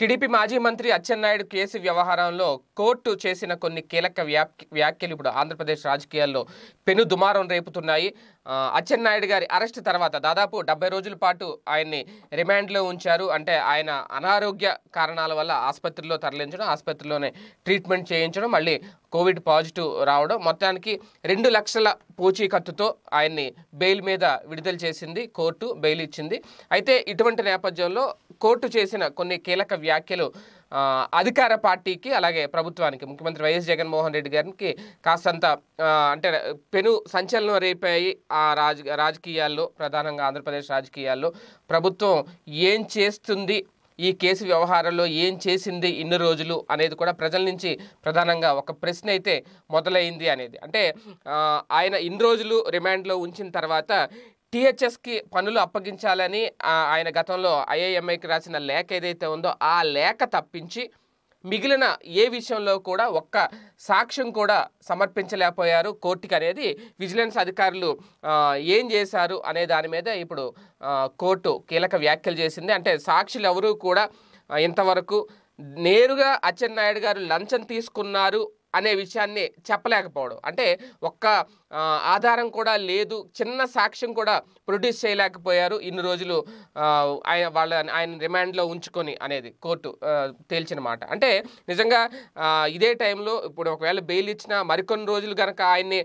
TDP మాజీ మంత్రి Atchannaidu case వ్యవహారంలో కోర్టు చేసిన కొన్ని కీలక వ్యాఖ్యలు ఇప్పుడు ఆంధ్రప్రదేశ్ రాజకీయాల్లో పెను దుమారం రేపుతున్నాయి అచ్చెన్నాయుడు గారి అరెస్ట్ తర్వాత దాదాపు డెబ్బై రోజుల పాటు ఆయన్ని రిమాండ్లో ఉంచారు అంటే ఆయన అనారోగ్య కారణాల వల్ల ఆసుపత్రిలో తరలించడం ఆసుపత్రిలోనే ట్రీట్మెంట్ చేయించడం మళ్ళీ కోవిడ్ పాజిటివ్ రావడం మొత్తానికి రెండు లక్షల పూచీకత్తుతో ఆయన్ని బెయిల్ మీద విడుదల చేసింది కోర్టు బెయిల్ ఇచ్చింది అయితే ఇటువంటి నేపథ్యంలో కోర్టు చేసిన కొన్ని కీలక వ్యాఖ్యలు అధికార పార్టీకి అలాగే ప్రభుత్వానికి ముఖ్యమంత్రి వైఎస్ జగన్మోహన్ రెడ్డి గారికి కాస్తంత అంటే పెను సంచలనం రేపాయి ఆ రాజ రాజకీయాల్లో ప్రధానంగా ఆంధ్రప్రదేశ్ రాజకీయాల్లో ప్రభుత్వం ఏం చేస్తుంది ఈ కేసు వ్యవహారంలో ఏం చేసింది ఇన్ని రోజులు అనేది కూడా ప్రజల నుంచి ప్రధానంగా ఒక ప్రశ్న అయితే మొదలైంది అనేది అంటే ఆయన ఇన్ని రోజులు రిమాండ్లో ఉంచిన తర్వాత టీహెచ్ఎస్కి పనులు అప్పగించాలని ఆయన గతంలో ఐఐఎంఐకి రాసిన లేఖ ఏదైతే ఉందో ఆ లేఖ తప్పించి మిగిలిన ఏ విషయంలో కూడా ఒక్క సాక్ష్యం కూడా సమర్పించలేకపోయారు కోర్టుకి అనేది విజిలెన్స్ అధికారులు ఏం చేశారు అనే దాని మీద ఇప్పుడు కోర్టు కీలక వ్యాఖ్యలు చేసింది అంటే సాక్షులు ఎవరూ కూడా ఇంతవరకు నేరుగా అచ్చెన్నాయుడు గారు లంచం తీసుకున్నారు అనే విషయాన్ని చెప్పలేకపోవడం అంటే ఒక్క ఆధారం కూడా లేదు చిన్న సాక్ష్యం కూడా ప్రొడ్యూస్ చేయలేకపోయారు ఇన్ని రోజులు ఆయన వాళ్ళ ఆయన రిమాండ్లో ఉంచుకొని అనేది కోర్టు తేల్చిన మాట అంటే నిజంగా ఇదే టైంలో ఇప్పుడు ఒకవేళ బెయిల్ ఇచ్చిన మరికొన్ని రోజులు కనుక ఆయన్ని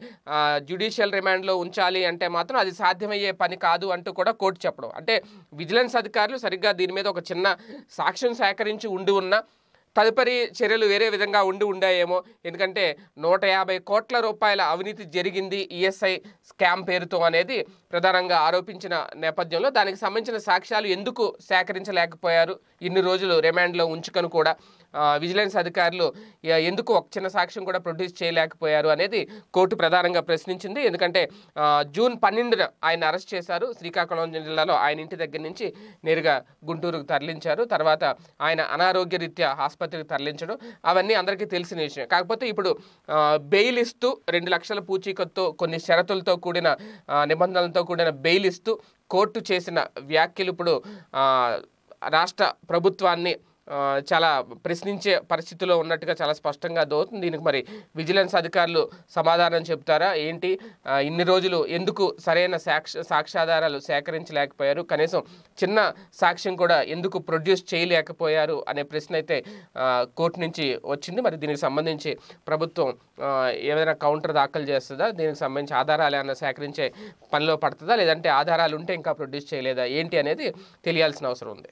జ్యుడిషియల్ రిమాండ్లో ఉంచాలి అంటే మాత్రం అది సాధ్యమయ్యే పని కాదు అంటూ కూడా కోర్టు చెప్పడం అంటే విజిలెన్స్ అధికారులు సరిగ్గా దీని మీద ఒక చిన్న సాక్ష్యం సేకరించి ఉండి ఉన్న తదుపరి చర్యలు వేరే విధంగా ఉండి ఉండాయేమో ఎందుకంటే నూట యాభై కోట్ల రూపాయల అవినీతి జరిగింది ఈఎస్ఐ స్కామ్ పేరుతో అనేది ప్రధానంగా ఆరోపించిన నేపథ్యంలో దానికి సంబంధించిన సాక్ష్యాలు ఎందుకు సేకరించలేకపోయారు ఇన్ని రోజులు రిమాండ్లో ఉంచుకొని కూడా విజిలెన్స్ అధికారులు ఎందుకు ఒక చిన్న సాక్ష్యం కూడా ప్రొడ్యూస్ చేయలేకపోయారు అనేది కోర్టు ప్రధానంగా ప్రశ్నించింది ఎందుకంటే జూన్ పన్నెండున ఆయన అరెస్ట్ చేశారు శ్రీకాకుళం జిల్లాలో ఆయన ఇంటి దగ్గర నుంచి నేరుగా గుంటూరుకు తరలించారు తర్వాత ఆయన అనారోగ్య రీత్యా ఆసుపత్రికి తరలించడం అవన్నీ అందరికీ తెలిసిన విషయం కాకపోతే ఇప్పుడు బెయిల్ ఇస్తూ రెండు లక్షల పూచీకత్తో కొన్ని షరతులతో కూడిన నిబంధనలతో కూడిన బెయిల్ ఇస్తూ కోర్టు చేసిన వ్యాఖ్యలు ఇప్పుడు రాష్ట్ర ప్రభుత్వాన్ని చాలా ప్రశ్నించే పరిస్థితిలో ఉన్నట్టుగా చాలా స్పష్టంగా దోతుంది దీనికి మరి విజిలెన్స్ అధికారులు సమాధానం చెప్తారా ఏంటి ఇన్ని రోజులు ఎందుకు సరైన సాక్ష సాక్ష్యాధారాలు సేకరించలేకపోయారు కనీసం చిన్న సాక్ష్యం కూడా ఎందుకు ప్రొడ్యూస్ చేయలేకపోయారు అనే ప్రశ్న అయితే కోర్టు నుంచి వచ్చింది మరి దీనికి సంబంధించి ప్రభుత్వం ఏదైనా కౌంటర్ దాఖలు చేస్తుందా దీనికి సంబంధించి ఆధారాలు ఏమైనా సేకరించే పనిలో పడుతుందా లేదంటే ఆధారాలు ఉంటే ఇంకా ప్రొడ్యూస్ చేయలేదా ఏంటి అనేది తెలియాల్సిన అవసరం ఉంది